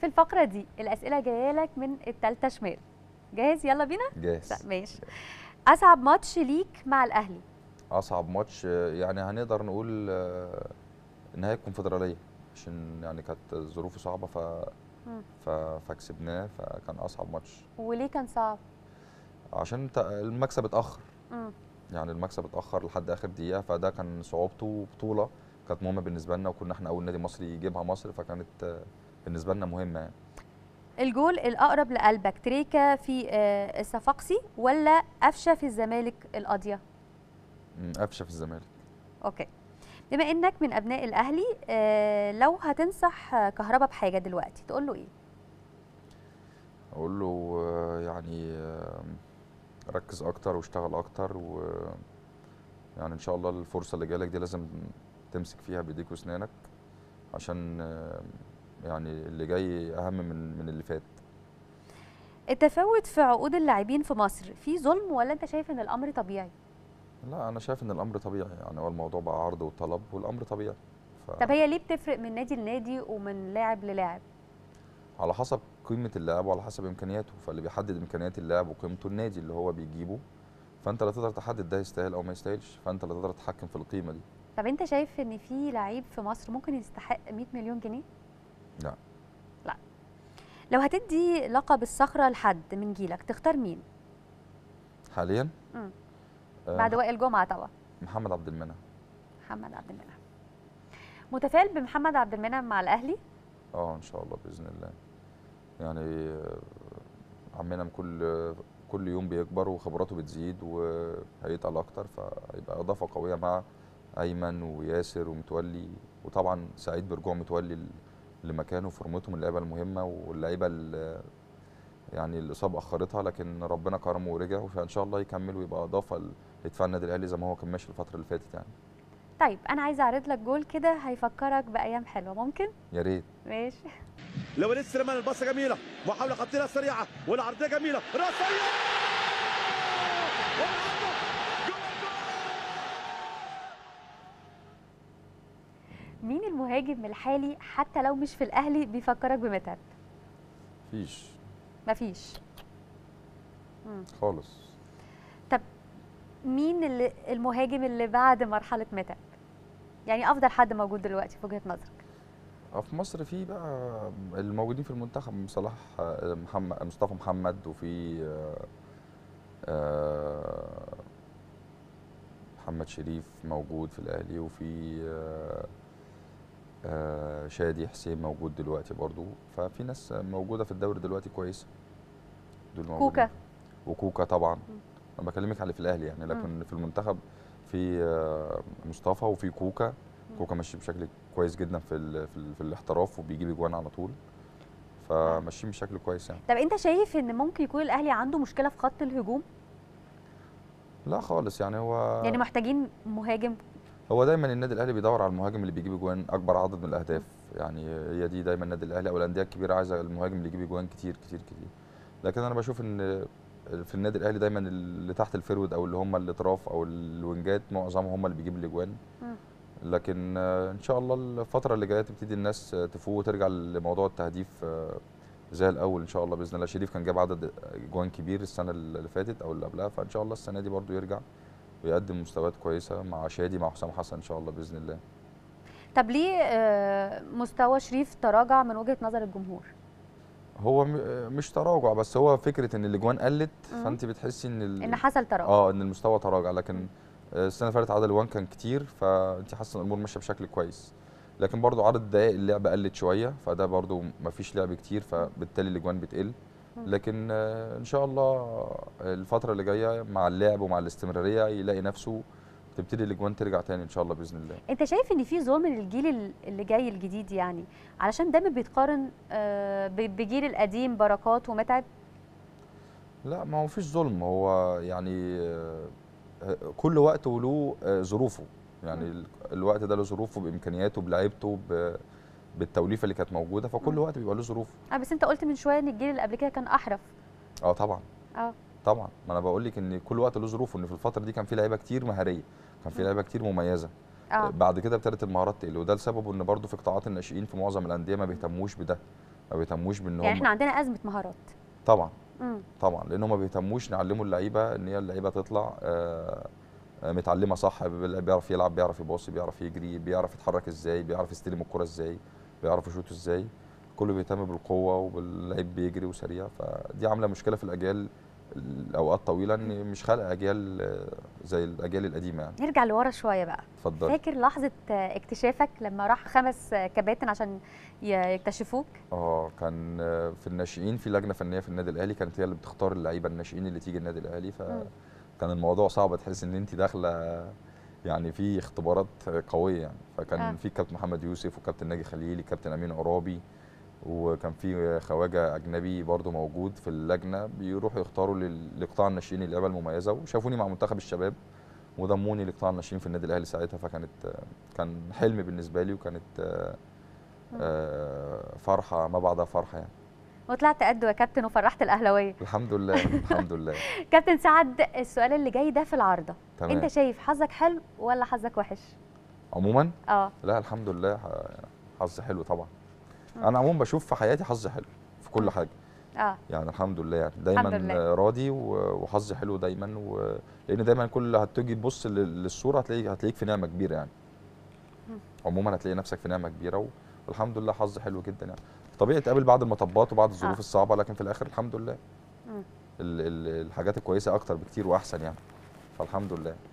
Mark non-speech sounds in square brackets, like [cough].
في الفقره دي الاسئله جايه لك من التالتة شمال جاهز يلا بينا جاهز ماشي اصعب ماتش ليك مع الاهلي اصعب ماتش يعني هنقدر نقول آه، نهاية الكونفدراليه عشان يعني كانت ظروفه صعبه ف ف... فكسبناه فكان اصعب ماتش وليه كان صعب عشان المكسب اتاخر يعني المكسب اتاخر لحد اخر دقيقه فده كان صعوبته بطوله كانت مهمه بالنسبه لنا وكنا احنا اول نادي مصري يجيبها مصر فكانت آه، بالنسبه لنا مهمه يعني. الجول الاقرب لقلبك تريكا في آه، الصفاقسي ولا قفشه في الزمالك القاضيه قفشه في الزمالك اوكي بما انك من ابناء الاهلي آه، لو هتنصح آه، كهربا بحاجه دلوقتي تقول له ايه اقول له يعني ركز اكتر واشتغل اكتر و يعني ان شاء الله الفرصه اللي جايه لك دي لازم تمسك فيها بايديك واسنانك عشان يعني اللي جاي اهم من من اللي فات التفاوت في عقود اللاعبين في مصر في ظلم ولا انت شايف ان الامر طبيعي لا انا شايف ان الامر طبيعي يعني هو الموضوع بقى عرض وطلب والامر طبيعي ف... طب هي ليه بتفرق من نادي لنادي ومن لاعب للاعب على حسب قيمه اللاعب وعلى حسب امكانياته فاللي بيحدد امكانيات اللاعب وقيمته النادي اللي هو بيجيبه فانت لا تقدر تحدد ده يستاهل او ما يستاهلش فانت لا تقدر تتحكم في القيمه دي طب انت شايف ان في لعيب في مصر ممكن يستحق 100 مليون جنيه لا لا لو هتدي لقب الصخره لحد من جيلك تختار مين حاليا امم بعد وائل جمعه طبعا محمد عبد المنعم محمد عبد المنعم متفائل بمحمد عبد المنعم مع الاهلي اه ان شاء الله باذن الله يعني آه، عمنا كل كل يوم بيكبر وخبراته بتزيد وهيتقل اكتر فهيبقى اضافه قويه مع ايمن وياسر ومتولي وطبعا سعيد برجوع متولي لمكانه وفورمته من اللعيبه المهمه واللعيبه يعني الاصابه اخرتها لكن ربنا كرمه ورجع وان شاء الله يكمل ويبقى اضافه لدفاع النادي الاهلي زي ما هو كان ماشي الفتره اللي فاتت يعني طيب انا عايزه اعرض لك جول كده هيفكرك بايام حلوه ممكن يا ريت ماشي لو لسه لما الباصه جميله محاوله خطيره سريعه والعرضيه جميله راسيه مين المهاجم الحالي حتى لو مش في الاهلي بيفكرك بمتعب؟ مفيش مفيش خالص طب مين اللي المهاجم اللي بعد مرحله متعب؟ يعني افضل حد موجود دلوقتي في وجهه نظرك؟ آه، في مصر في بقى الموجودين في المنتخب صلاح آه، محمد مصطفى محمد وفي آه، محمد شريف موجود في الاهلي وفي آه، شادي حسين موجود دلوقتي برضو ففي ناس موجوده في الدوري دلوقتي كويسه دول موجودين. كوكا وكوكا طبعا انا بكلمك على في الاهلي يعني لكن في المنتخب في آه، مصطفى وفي كوكا كوكا ماشي بشكل كويس جدا في الـ في, الـ في الاحتراف وبيجيب اجوان على طول فماشيين بشكل كويس يعني طب انت شايف ان ممكن يكون الاهلي عنده مشكله في خط الهجوم لا خالص يعني هو يعني محتاجين مهاجم هو دايما النادي الاهلي بيدور على المهاجم اللي بيجيب اجوان اكبر عدد من الاهداف يعني هي دي دايما النادي الاهلي او الانديه الكبيره عايزه المهاجم اللي يجيب اجوان كتير كتير كتير لكن انا بشوف ان في النادي الاهلي دايما اللي تحت الفيرود او اللي هم الاطراف او الوينجات معظمهم هم اللي بيجيب الاجوان لكن ان شاء الله الفتره اللي جايه تبتدي الناس تفوق وترجع لموضوع التهديف آه، زي الاول ان شاء الله باذن الله شريف كان جاب عدد اجوان كبير السنه اللي فاتت او اللي قبلها فان شاء الله السنه دي برده يرجع ويقدم مستويات كويسه مع شادي مع حسام حسن ان شاء الله باذن الله طب ليه آه، مستوى شريف تراجع من وجهه نظر الجمهور هو آه، مش تراجع بس هو فكره ان الاجوان قلت فانت بتحسي ان ال... ان حصل تراجع اه ان المستوى تراجع لكن آه، السنه اللي فاتت عدد الوان كان كتير فانت حاسه ان الامور ماشيه بشكل كويس لكن برضو عدد دقائق اللعبة قلت شويه فده برضو مفيش لعب كتير فبالتالي الاجوان بتقل لكن آه، ان شاء الله الفتره اللي جايه مع اللعب ومع الاستمراريه يلاقي نفسه تبتدي الاجوان ترجع تاني ان شاء الله باذن الله انت شايف ان في ظلم للجيل اللي جاي الجديد يعني علشان دايما بيتقارن آه، بجيل القديم بركات ومتعب لا ما هو فيش ظلم هو يعني آه، كل وقت وله ظروفه يعني الوقت ده له ظروفه بامكانياته بلعيبته ب بالتوليفه اللي كانت موجوده فكل وقت بيبقى له ظروف اه بس انت قلت من شويه ان الجيل اللي قبل كده كان احرف اه طبعا اه طبعا ما انا بقول لك ان كل وقت له ظروف وان في الفتره دي كان في لعيبه كتير مهاريه كان في لعيبه كتير مميزه آه. آه. بعد كده ابتدت المهارات تقل وده لسببه ان برضه في قطاعات الناشئين في معظم الانديه ما بيهتموش بده ما بيهتموش بان يعني احنا عندنا ازمه مهارات طبعا مم. طبعا لان هم ما بيهتموش نعلموا اللعيبه ان هي اللعيبه تطلع آه آه، متعلمه صح بيعرف يلعب بيعرف يباصي بيعرف يجري بيعرف يتحرك ازاي بيعرف يستلم الكره ازاي بيعرف يشوط ازاي كله بيهتم بالقوه وباللعيب بيجري وسريع فدي عامله مشكله في الاجيال الاوقات طويله ان مش خلق اجيال آه، زي الاجيال القديمه يعني نرجع لورا شويه بقى اتفضل فاكر لحظه آه، اكتشافك لما راح خمس كباتن عشان يكتشفوك اه كان في الناشئين في لجنه فنيه في النادي الاهلي كانت هي اللي بتختار اللعيبه الناشئين اللي تيجي النادي الاهلي ف م. كان الموضوع صعب تحس ان انت داخله يعني في اختبارات قويه يعني فكان آه. في كابتن محمد يوسف وكابتن ناجي خليلي كابتن امين عرابي وكان في خواجه اجنبي برضو موجود في اللجنه بيروحوا يختاروا لقطاع الناشئين اللعبه المميزه وشافوني مع منتخب الشباب وضموني لقطاع الناشئين في النادي الاهلي ساعتها فكانت كان حلم بالنسبه لي وكانت آه. آه، فرحه ما بعدها فرحه يعني وطلعت قد يا كابتن وفرحت الاهلاويه الحمد لله الحمد لله [laughs] كابتن سعد السؤال اللي جاي ده في العارضه تمام. انت شايف حظك حلو ولا حظك وحش عموما اه لا الحمد لله حظ حلو طبعا مم. انا عموما بشوف في حياتي حظ حلو في كل حاجه اه يعني الحمد لله يعني دايما لله. راضي وحظي حلو دايما و... لان دايما كل هتجي تبص للصوره هتلاقي هتلاقيك في نعمه كبيره يعني عموما هتلاقي نفسك في نعمه كبيره و... الحمد لله حظ حلو جدا يعني طبيعي تقابل بعد المطبات وبعض الظروف آه. الصعبه لكن في الاخر الحمد لله ال ال الحاجات الكويسه اكتر بكتير واحسن يعني فالحمد لله